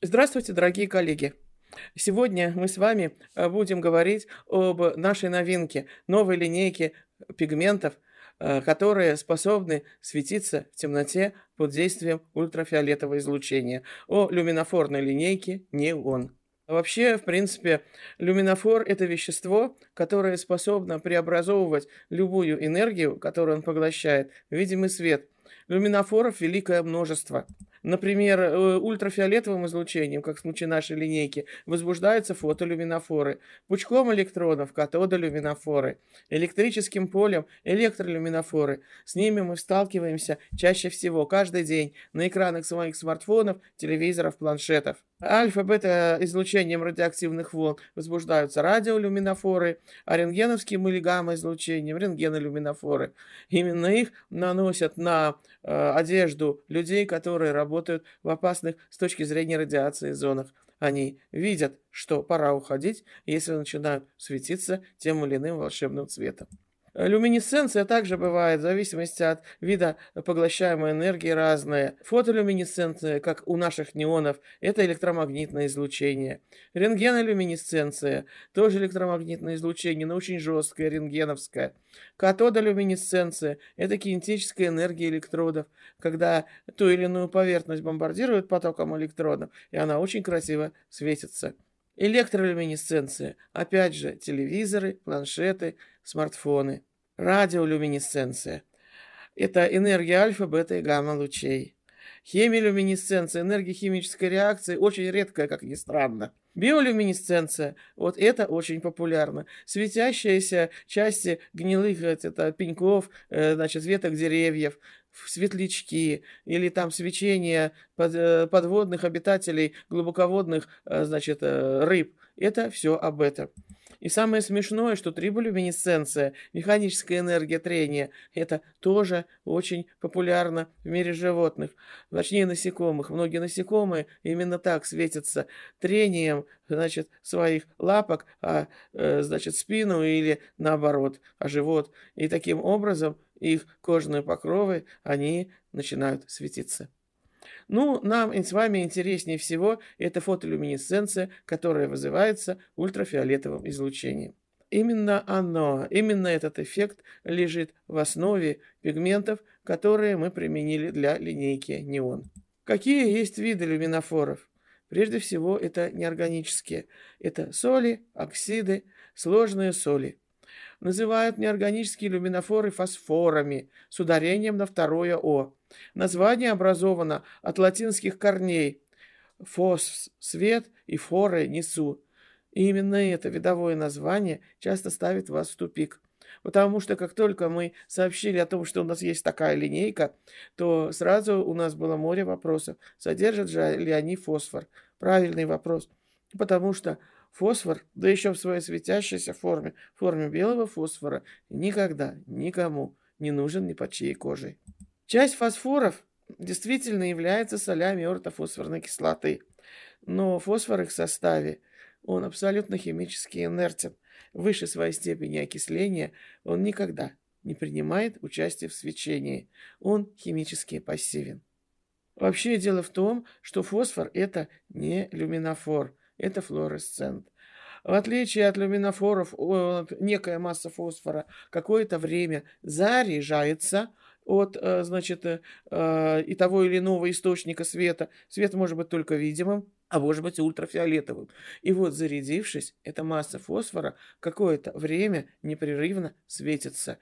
Здравствуйте, дорогие коллеги! Сегодня мы с вами э, будем говорить об нашей новинке, новой линейке пигментов, э, которые способны светиться в темноте под действием ультрафиолетового излучения, о люминофорной линейке «Неон». Вообще, в принципе, люминофор – это вещество, которое способно преобразовывать любую энергию, которую он поглощает, в видимый свет. Люминофоров великое множество – Например, э, ультрафиолетовым излучением, как в случае нашей линейки, возбуждаются фотолюминофоры, пучком электронов, катодолюминофоры, электрическим полем электролюминофоры. С ними мы сталкиваемся чаще всего, каждый день, на экранах своих смартфонов, телевизоров, планшетов. Альфа-бета излучением радиоактивных волн возбуждаются радиолюминофоры, а рентгеновским или гамма-излучением рентгенолюминофоры. Именно их наносят на э, одежду людей, которые работают работают в опасных с точки зрения радиации зонах. Они видят, что пора уходить, если начинают светиться тем или иным волшебным цветом. Люминесценция также бывает в зависимости от вида поглощаемой энергии разные. Фотолюминесценция, э, как у наших неонов, это электромагнитное излучение. Рентгенолюминесценция, тоже электромагнитное излучение, но очень жесткое, рентгеновское. Катодолюминесценция, это кинетическая энергия электродов, когда ту или иную поверхность бомбардируют потоком электродов, и она очень красиво светится. Электролюминесценция. Опять же, телевизоры, планшеты, смартфоны. Радиолюминесценция. Это энергия альфа, бета и гамма лучей. Хемилюминесценция, энергия химической реакции, очень редкая, как ни странно. Биолюминесценция, вот это очень популярно. Светящиеся части гнилых э, это, пеньков, э, значит, веток деревьев, светлячки или там свечение э, подводных обитателей глубоководных, э, значит, э, рыб. Это все об этом. И самое смешное, что триболюминесценция, механическая энергия трения, это тоже очень популярно в мире животных, точнее насекомых. Многие насекомые именно так светятся трением, значит, своих лапок, а, значит, спину или наоборот, а живот. И таким образом их кожаные покровы, они начинают светиться. Ну, нам с вами интереснее всего это фотолюминесценция, которая вызывается ультрафиолетовым излучением. Именно оно, именно этот эффект лежит в основе пигментов, которые мы применили для линейки неон. Какие есть виды люминофоров? Прежде всего, это неорганические. Это соли, оксиды, сложные соли называют неорганические люминофоры фосфорами с ударением на второе «о». Название образовано от латинских корней «фос» – свет и «форы» – несу. И именно это видовое название часто ставит вас в тупик. Потому что как только мы сообщили о том, что у нас есть такая линейка, то сразу у нас было море вопросов. Содержат же ли они фосфор? Правильный вопрос – потому что фосфор, да еще в своей светящейся форме, форме белого фосфора, никогда никому не нужен ни под чьей кожей. Часть фосфоров действительно является солями ортофосфорной кислоты, но фосфор их в составе, он абсолютно химически инертен. Выше своей степени окисления он никогда не принимает участие в свечении. Он химически пассивен. Вообще дело в том, что фосфор – это не люминофор, это флуоресцент. В отличие от люминофоров, некая масса фосфора какое-то время заряжается от, э, значит, э, э, и того или иного источника света. Свет может быть только видимым, а может быть ультрафиолетовым. И вот зарядившись, эта масса фосфора какое-то время непрерывно светится.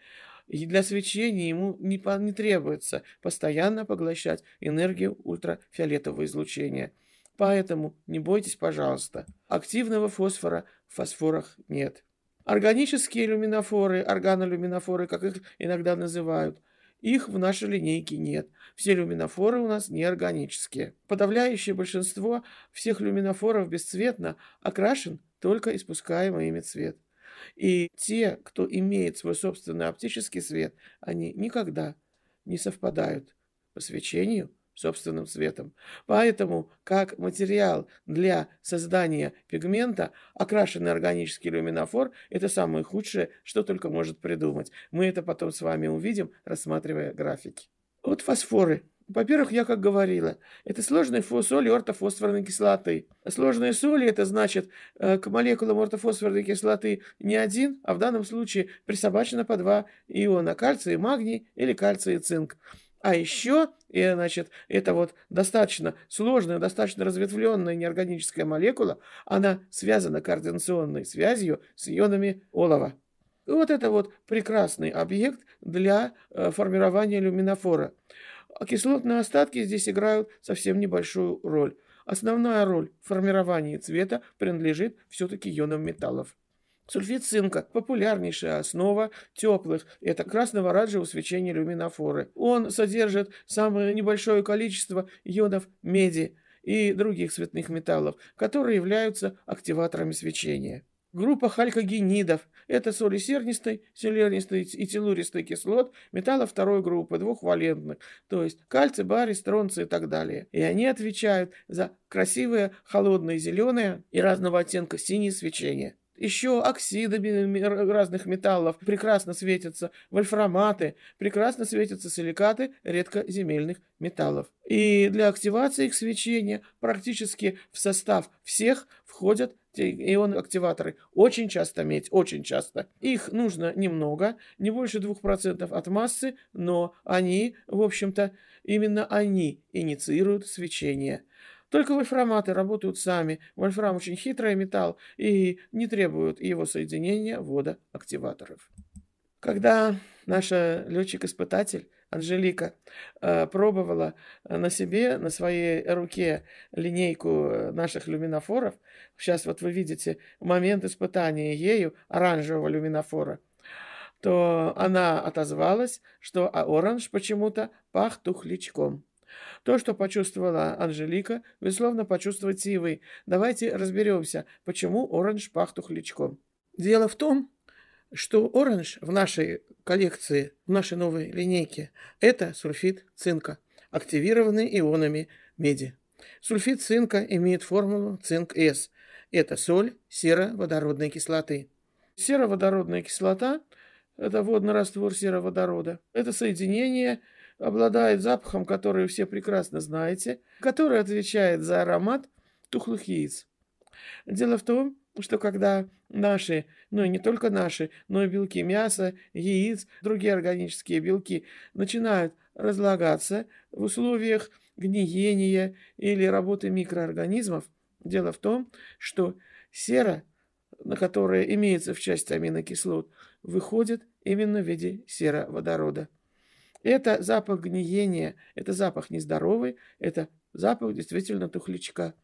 И для свечения ему не, по, не требуется постоянно поглощать энергию ультрафиолетового излучения – Поэтому не бойтесь, пожалуйста. Активного фосфора в фосфорах нет. Органические люминофоры, органолюминофоры, как их иногда называют, их в нашей линейке нет. Все люминофоры у нас неорганические. Подавляющее большинство всех люминофоров бесцветно окрашен только испускаемый ими цвет. И те, кто имеет свой собственный оптический свет, они никогда не совпадают по свечению собственным цветом. Поэтому, как материал для создания пигмента, окрашенный органический люминофор – это самое худшее, что только может придумать. Мы это потом с вами увидим, рассматривая графики. Вот фосфоры. Во-первых, я как говорила, это сложные соли ортофосфорной кислоты. Сложные соли – это значит, э, к молекулам ортофосфорной кислоты не один, а в данном случае присобачено по два иона – кальций и магний или кальций и цинк. А еще, и, э, значит, это вот достаточно сложная, достаточно разветвленная неорганическая молекула, она связана координационной связью с ионами олова. И вот это вот прекрасный объект для э, формирования люминофора. А кислотные остатки здесь играют совсем небольшую роль. Основная роль в формировании цвета принадлежит все-таки ионам металлов. Сульфид цинка — популярнейшая основа теплых, это красного оранжевого свечения люминофоры. Он содержит самое небольшое количество йодов меди и других цветных металлов, которые являются активаторами свечения. Группа халькогенидов – это соли сернистой, селернистой и телуристой кислот, металлов второй группы, двухвалентных, то есть кальций, барий, стронций и так далее. И они отвечают за красивое холодное зеленое и разного оттенка синее свечение. Еще оксидами разных металлов прекрасно светятся вольфраматы, прекрасно светятся силикаты редкоземельных металлов. И для активации их свечения практически в состав всех входят ион-активаторы. Очень часто медь, очень часто. Их нужно немного, не больше 2% от массы, но они, в общем-то, именно они инициируют свечение. Только вольфраматы работают сами. Вольфрам очень хитрый металл и не требует его соединения водоактиваторов. Когда наша летчик-испытатель Анжелика э, пробовала э, на себе, на своей руке линейку э, наших люминофоров, сейчас вот вы видите момент испытания ею оранжевого люминофора, то она отозвалась, что «А оранж почему-то пах тухлячком. То, что почувствовала Анжелика, вы словно почувствуете и вы. Давайте разберемся, почему оранж пах тухлячком. Дело в том, что оранж в нашей коллекции, в нашей новой линейке, это сульфид цинка, активированный ионами меди. Сульфид цинка имеет формулу цинк-С. Это соль сероводородной кислоты. Сероводородная кислота – это водный раствор сероводорода. Это соединение – обладает запахом, который все прекрасно знаете, который отвечает за аромат тухлых яиц. Дело в том, что когда наши, ну и не только наши, но и белки мяса, яиц, другие органические белки начинают разлагаться в условиях гниения или работы микроорганизмов, дело в том, что сера, на которой имеется в части аминокислот, выходит именно в виде сероводорода. Это запах гниения, это запах нездоровый, это запах действительно тухлячка.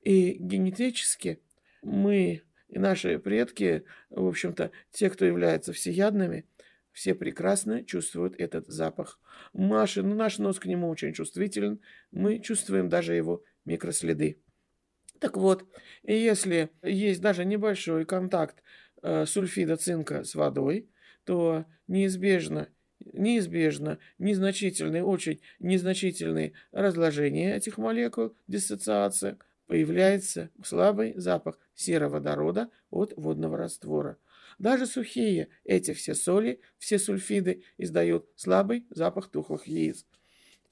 И генетически мы и наши предки, в общем-то, те, кто являются всеядными, все прекрасно чувствуют этот запах. Маши, ну, наш нос к нему очень чувствителен, мы чувствуем даже его микроследы. Так вот, если есть даже небольшой контакт э, сульфида цинка с водой, то неизбежно неизбежно незначительные, очень незначительные разложения этих молекул, диссоциация, появляется слабый запах сероводорода от водного раствора. Даже сухие эти все соли, все сульфиды издают слабый запах тухлых яиц.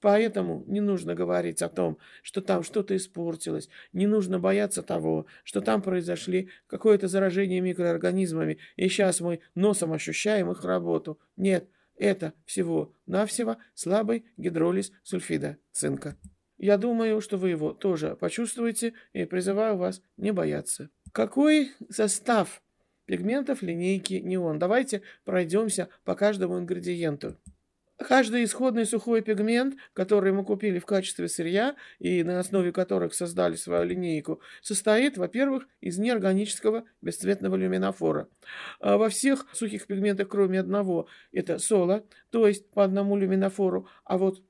Поэтому не нужно говорить о том, что там что-то испортилось, не нужно бояться того, что там произошли какое-то заражение микроорганизмами, и сейчас мы носом ощущаем их работу. Нет, это всего-навсего слабый гидролиз сульфида цинка. Я думаю, что вы его тоже почувствуете и призываю вас не бояться. Какой состав пигментов линейки неон? Давайте пройдемся по каждому ингредиенту. Каждый исходный сухой пигмент, который мы купили в качестве сырья и на основе которых создали свою линейку, состоит, во-первых, из неорганического бесцветного люминофора. А во всех сухих пигментах, кроме одного, это соло, то есть по одному люминофору, а вот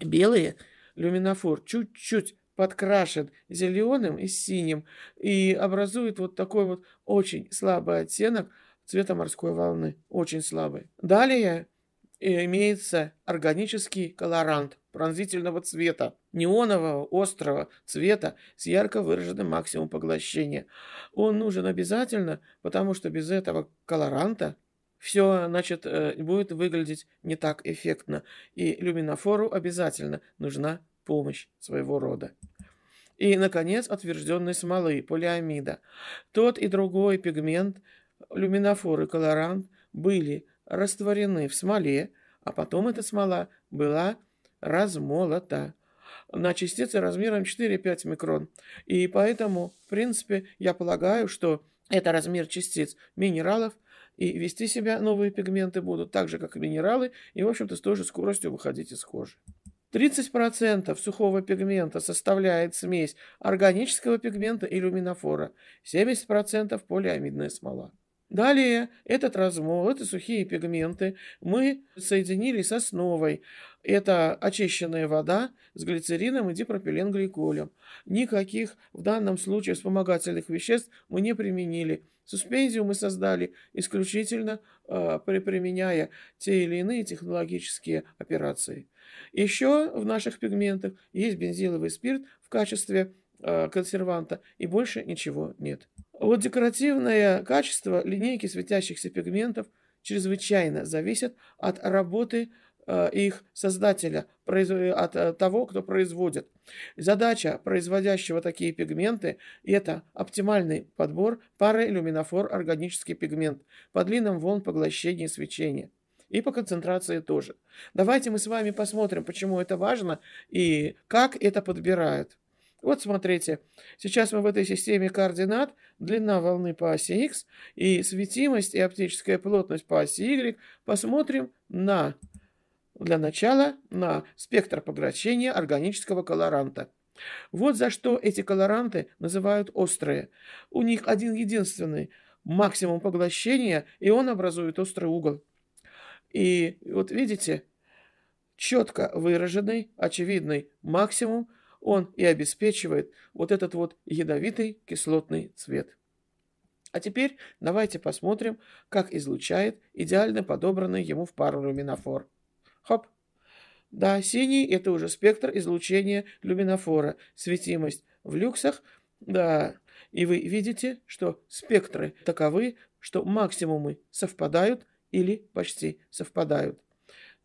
белые люминофор чуть-чуть подкрашен зеленым и синим и образует вот такой вот очень слабый оттенок цвета морской волны, очень слабый. Далее и имеется органический колорант пронзительного цвета, неонового острого цвета с ярко выраженным максимумом поглощения. Он нужен обязательно, потому что без этого колоранта все, значит, э, будет выглядеть не так эффектно, и люминофору обязательно нужна помощь своего рода. И, наконец, отвержденной смолы, полиамида. Тот и другой пигмент, люминофоры колорант, были растворены в смоле, а потом эта смола была размолота на частицы размером 4-5 микрон. И поэтому, в принципе, я полагаю, что это размер частиц минералов, и вести себя новые пигменты будут так же, как и минералы, и, в общем-то, с той же скоростью выходить из кожи. 30% сухого пигмента составляет смесь органического пигмента и люминофора, 70% полиамидная смола. Далее этот размол, это сухие пигменты мы соединили с основой. Это очищенная вода с глицерином и дипропиленгликолем. Никаких в данном случае вспомогательных веществ мы не применили. Суспензию мы создали исключительно э, применяя те или иные технологические операции. Еще в наших пигментах есть бензиловый спирт в качестве Э, консерванта, и больше ничего нет. Вот декоративное качество линейки светящихся пигментов чрезвычайно зависит от работы э, их создателя, от э, того, кто производит. Задача производящего такие пигменты – это оптимальный подбор пары люминофор органический пигмент по длинам волн поглощения и свечения. И по концентрации тоже. Давайте мы с вами посмотрим, почему это важно и как это подбирают. Вот смотрите, сейчас мы в этой системе координат, длина волны по оси x и светимость и оптическая плотность по оси y посмотрим на, для начала, на спектр пограчения органического колоранта. Вот за что эти колоранты называют острые. У них один единственный максимум поглощения, и он образует острый угол. И вот видите, четко выраженный, очевидный максимум – он и обеспечивает вот этот вот ядовитый кислотный цвет. А теперь давайте посмотрим, как излучает идеально подобранный ему в пару люминофор. Хоп! Да, синий – это уже спектр излучения люминофора, светимость в люксах, да, и вы видите, что спектры таковы, что максимумы совпадают или почти совпадают.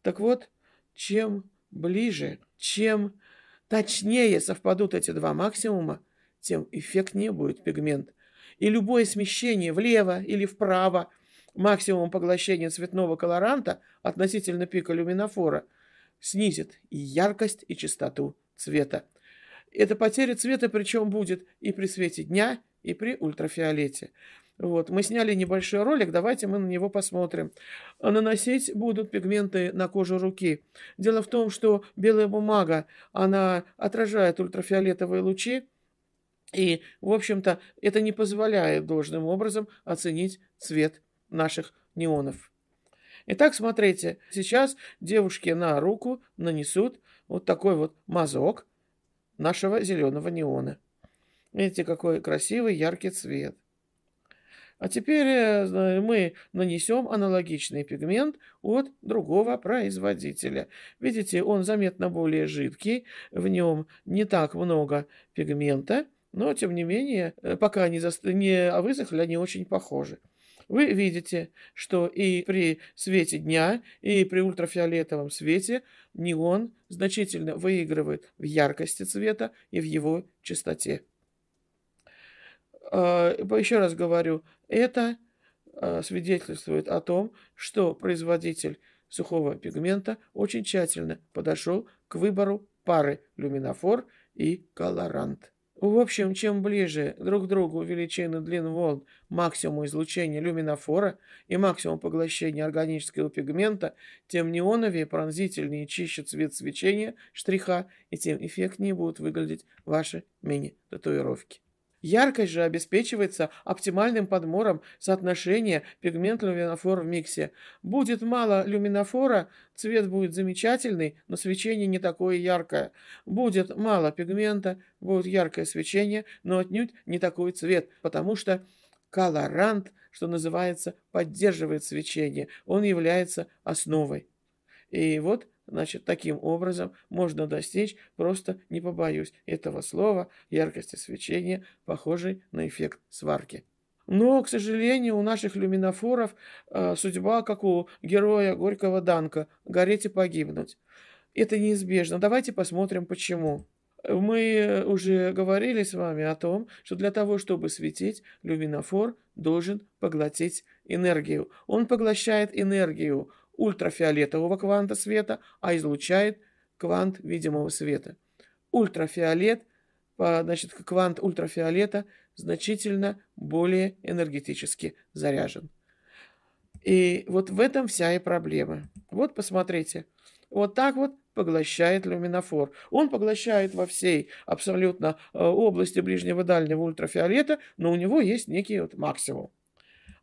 Так вот, чем ближе, чем точнее совпадут эти два максимума, тем эффектнее будет пигмент. И любое смещение влево или вправо максимум поглощения цветного колоранта относительно пика люминофора снизит и яркость, и частоту цвета. Эта потеря цвета причем будет и при свете дня, и при ультрафиолете. Вот. Мы сняли небольшой ролик, давайте мы на него посмотрим. Наносить будут пигменты на кожу руки. Дело в том, что белая бумага, она отражает ультрафиолетовые лучи, и, в общем-то, это не позволяет должным образом оценить цвет наших неонов. Итак, смотрите, сейчас девушки на руку нанесут вот такой вот мазок нашего зеленого неона. Видите, какой красивый яркий цвет. А теперь э, мы нанесем аналогичный пигмент от другого производителя. Видите, он заметно более жидкий, в нем не так много пигмента, но, тем не менее, э, пока они заст... не а высохли, они очень похожи. Вы видите, что и при свете дня, и при ультрафиолетовом свете неон значительно выигрывает в яркости цвета и в его частоте. А, Еще раз говорю, это а, свидетельствует о том, что производитель сухого пигмента очень тщательно подошел к выбору пары люминофор и колорант. В общем, чем ближе друг к другу величины длин волн максимума излучения люминофора и максимум поглощения органического пигмента, тем неоновее, пронзительнее чище цвет свечения штриха, и тем эффектнее будут выглядеть ваши мини-татуировки. Яркость же обеспечивается оптимальным подмором соотношения пигмент-люминофор в миксе. Будет мало люминофора, цвет будет замечательный, но свечение не такое яркое. Будет мало пигмента, будет яркое свечение, но отнюдь не такой цвет, потому что колорант, что называется, поддерживает свечение. Он является основой. И вот Значит, таким образом можно достичь, просто не побоюсь этого слова, яркости свечения, похожей на эффект сварки. Но, к сожалению, у наших люминофоров э, судьба, как у героя Горького Данка, гореть и погибнуть. Это неизбежно. Давайте посмотрим, почему. Мы э, уже говорили с вами о том, что для того, чтобы светить, люминофор должен поглотить энергию. Он поглощает энергию, ультрафиолетового кванта света, а излучает квант видимого света. Ультрафиолет, значит, квант ультрафиолета значительно более энергетически заряжен. И вот в этом вся и проблема. Вот посмотрите, вот так вот поглощает люминофор. Он поглощает во всей абсолютно э, области ближнего и дальнего ультрафиолета, но у него есть некий вот максимум.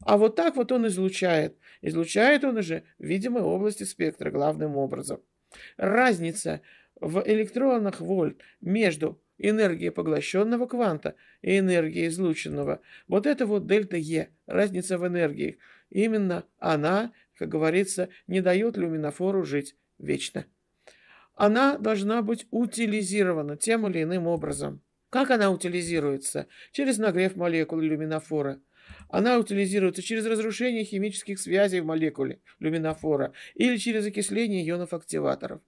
А вот так вот он излучает. Излучает он уже в видимой области спектра главным образом. Разница в электронах вольт между энергией поглощенного кванта и энергией излученного. Вот это вот дельта Е, разница в энергиях. Именно она, как говорится, не дает люминофору жить вечно. Она должна быть утилизирована тем или иным образом. Как она утилизируется? Через нагрев молекулы люминофора – она утилизируется через разрушение химических связей в молекуле люминофора или через окисление ионов-активаторов.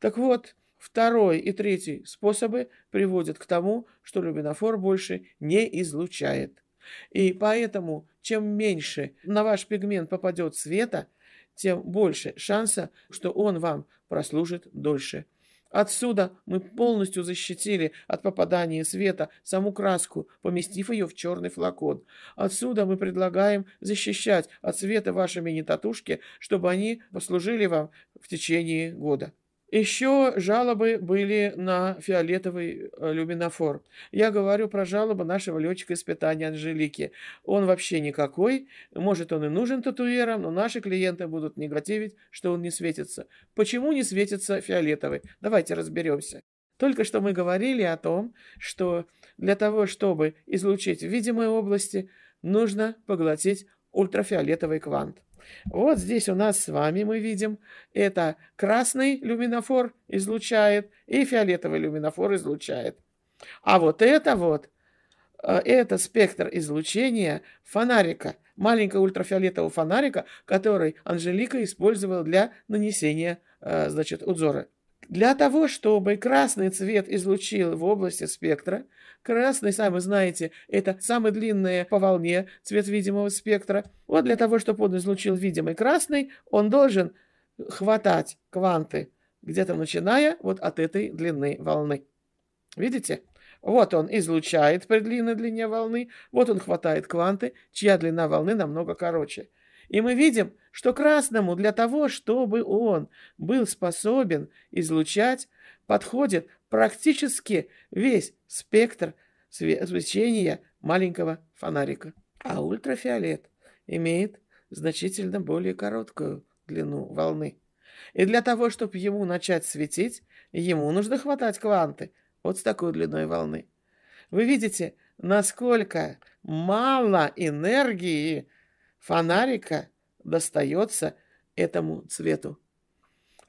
Так вот, второй и третий способы приводят к тому, что люминофор больше не излучает. И поэтому, чем меньше на ваш пигмент попадет света, тем больше шанса, что он вам прослужит дольше. Отсюда мы полностью защитили от попадания света саму краску, поместив ее в черный флакон. Отсюда мы предлагаем защищать от света ваши мини-татушки, чтобы они послужили вам в течение года. Еще жалобы были на фиолетовый э, люминофор. Я говорю про жалобу нашего летчика испытания Анжелики. Он вообще никакой. Может, он и нужен татуирам, но наши клиенты будут негативить, что он не светится. Почему не светится фиолетовый? Давайте разберемся. Только что мы говорили о том, что для того, чтобы излучить видимые области, нужно поглотить ультрафиолетовый квант. Вот здесь у нас с вами мы видим, это красный люминофор излучает и фиолетовый люминофор излучает. А вот это вот, э, это спектр излучения фонарика, маленького ультрафиолетового фонарика, который Анжелика использовала для нанесения, э, значит, узора. Для того, чтобы красный цвет излучил в области спектра, Красный, сами знаете, это самый длинный по волне цвет видимого спектра. Вот для того, чтобы он излучил видимый красный, он должен хватать кванты где-то начиная вот от этой длины волны. Видите? Вот он излучает при длинной длине волны, вот он хватает кванты, чья длина волны намного короче. И мы видим, что красному для того, чтобы он был способен излучать, подходит практически весь спектр свечения маленького фонарика. А ультрафиолет имеет значительно более короткую длину волны. И для того, чтобы ему начать светить, ему нужно хватать кванты вот с такой длиной волны. Вы видите, насколько мало энергии фонарика достается этому цвету.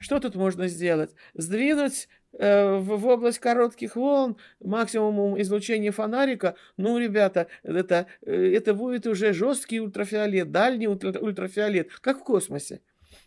Что тут можно сделать? Сдвинуть Э, в область коротких волн, максимум излучения фонарика, ну, ребята, это, э, это будет уже жесткий ультрафиолет, дальний ультрафиолет, как в космосе.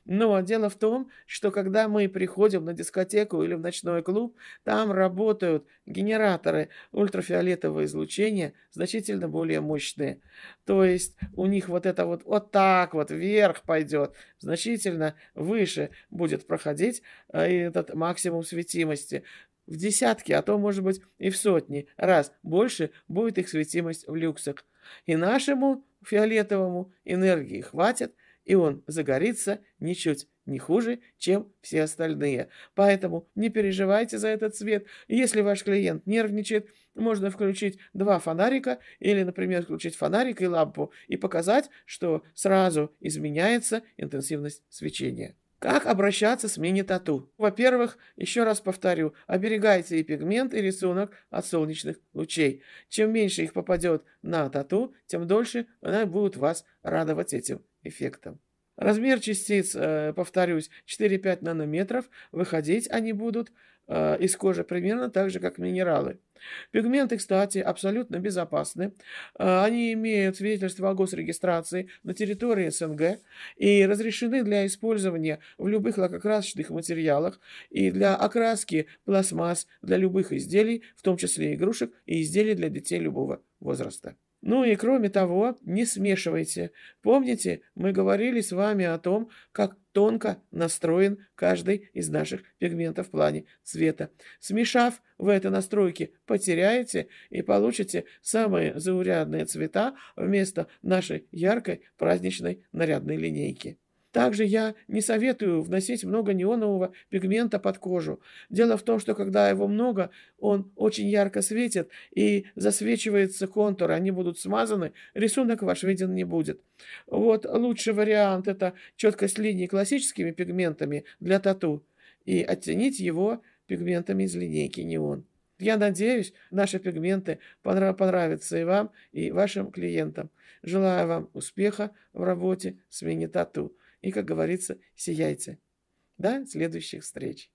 Но дело в том, что когда мы приходим на дискотеку или в ночной клуб, там работают генераторы ультрафиолетового излучения, значительно более мощные. То есть у них вот это вот вот так вот вверх пойдет, значительно выше будет проходить э, этот максимум светимости в десятки, а то, может быть, и в сотни раз больше будет их светимость в люксах. И нашему фиолетовому энергии хватит – и он загорится ничуть не хуже, чем все остальные. Поэтому не переживайте за этот цвет. Если ваш клиент нервничает, можно включить два фонарика или, например, включить фонарик и лампу и показать, что сразу изменяется интенсивность свечения. Как обращаться с мини-тату? Во-первых, еще раз повторю, оберегайте и пигмент, и рисунок от солнечных лучей. Чем меньше их попадет на тату, тем дольше она будет вас радовать этим эффектом. Размер частиц, э, повторюсь, 4-5 нанометров. Выходить они будут э, из кожи примерно так же, как минералы. Пигменты, кстати, абсолютно безопасны. Э, они имеют свидетельство о госрегистрации на территории СНГ и разрешены для использования в любых лакокрасочных материалах и для окраски пластмасс для любых изделий, в том числе игрушек и изделий для детей любого возраста. Ну и кроме того, не смешивайте. Помните, мы говорили с вами о том, как тонко настроен каждый из наших пигментов в плане цвета. Смешав в этой настройке, потеряете и получите самые заурядные цвета вместо нашей яркой праздничной нарядной линейки. Также я не советую вносить много неонового пигмента под кожу. Дело в том, что когда его много, он очень ярко светит и засвечивается контур, они будут смазаны, рисунок ваш виден не будет. Вот лучший вариант – это четкость линий классическими пигментами для тату и оттенить его пигментами из линейки неон. Я надеюсь, наши пигменты понравятся и вам, и вашим клиентам. Желаю вам успеха в работе с мини-тату и, как говорится, сияйте. До следующих встреч.